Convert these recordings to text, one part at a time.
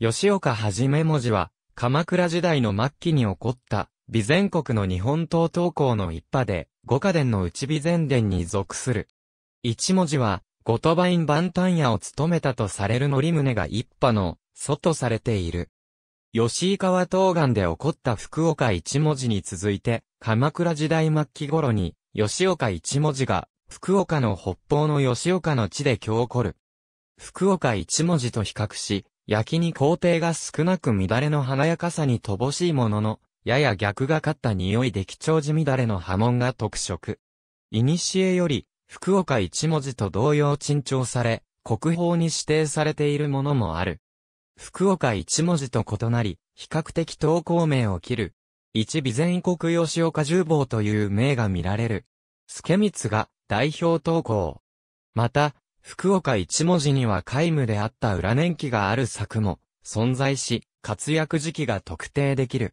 吉岡はじめ文字は、鎌倉時代の末期に起こった、備前国の日本刀刀工の一派で、五家伝の内備前伝に属する。一文字は、後鳥羽院万端屋を務めたとされる則宗が一派の、祖とされている。吉井川東岸で起こった福岡一文字に続いて、鎌倉時代末期頃に、吉岡一文字が、福岡の北方の吉岡の地で今日起こる。福岡一文字と比較し、焼きに工程が少なく乱れの華やかさに乏しいものの、やや逆がかった匂いで貴重地乱れの波紋が特色。古より、福岡一文字と同様珍重され、国宝に指定されているものもある。福岡一文字と異なり、比較的投稿名を切る。一備前国吉岡十坊という名が見られる。助光が代表投稿。また、福岡一文字には皆無であった裏年期がある作も存在し、活躍時期が特定できる。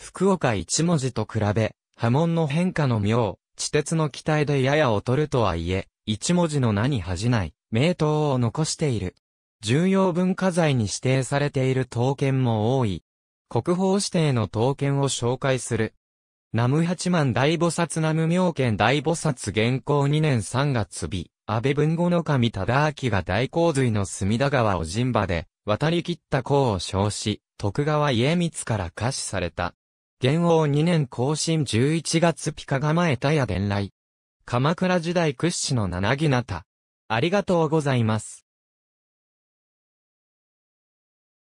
福岡一文字と比べ、波紋の変化の妙、地鉄の期待でやや劣るとはいえ、一文字の名に恥じない、名刀を残している。重要文化財に指定されている刀剣も多い。国宝指定の刀剣を紹介する。ナム八幡大菩薩ナム妙剣大菩薩現行2年3月日。安倍文後の神忠明が大洪水の隅田川を陣場で渡り切った功を称し、徳川家光から下賜された。元王2年更新11月ピカ構えたや伝来。鎌倉時代屈指の七木なた。ありがとうございます。